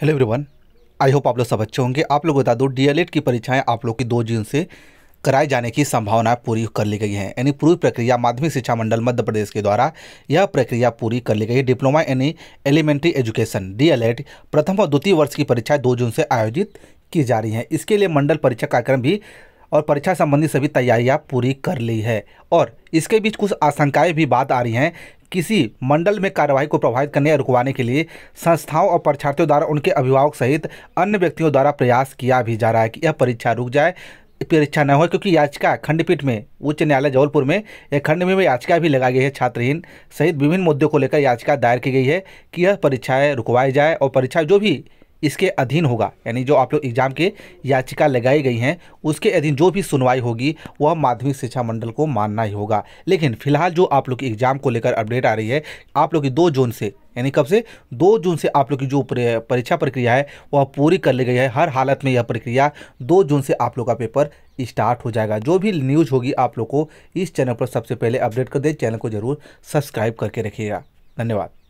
hello everyone I hope आप लोग सब अच्छे होंगे आप लोग बता दो डीएलएड की परीक्षाएं आप लोग की दो जून से कराए जाने की संभावना पूरी कर ली गई है यानी पूरी प्रक्रिया माध्यमिक शिक्षा मंडल मध्य प्रदेश के द्वारा यह प्रक्रिया पूरी कर ली गई है डिप्लोमा यानी एलिमेंट्री एजुकेशन डीएलएड प्रथम और द्वितीय वर्ष की परीक्षाएँ दो जून से आयोजित की जा रही हैं इसके लिए मंडल परीक्षा कार्यक्रम भी और परीक्षा संबंधी सभी तैयारियां पूरी कर ली है और इसके बीच कुछ आशंकाएं भी बात आ रही हैं किसी मंडल में कार्रवाई को प्रभावित करने या रुकवाने के लिए संस्थाओं और परीक्षार्थियों द्वारा उनके अभिभावक सहित अन्य व्यक्तियों द्वारा प्रयास किया भी जा रहा है कि यह परीक्षा रुक जाए परीक्षा न हो क्योंकि याचिका खंडपीठ में उच्च न्यायालय जबलपुर में एक खंड में याचिका भी लगाई गई है छात्रहीन सहित विभिन्न मुद्दों को लेकर याचिका दायर की गई है कि यह परीक्षाएं रुकवाई जाए और परीक्षा जो भी इसके अधीन होगा यानी जो आप लोग एग्ज़ाम के याचिका लगाई गई हैं उसके अधीन जो भी सुनवाई होगी वह माध्यमिक शिक्षा मंडल को मानना ही होगा लेकिन फिलहाल जो आप लोग की एग्ज़ाम को लेकर अपडेट आ रही है आप लोग की दो जून से यानी कब से दो जून से आप लोग की जो परीक्षा प्रक्रिया है वह पूरी कर ली गई है हर हालत में यह प्रक्रिया दो जून से आप लोग का पेपर स्टार्ट हो जाएगा जो भी न्यूज़ होगी आप लोग को इस चैनल पर सबसे पहले अपडेट कर दें चैनल को ज़रूर सब्सक्राइब करके रखिएगा धन्यवाद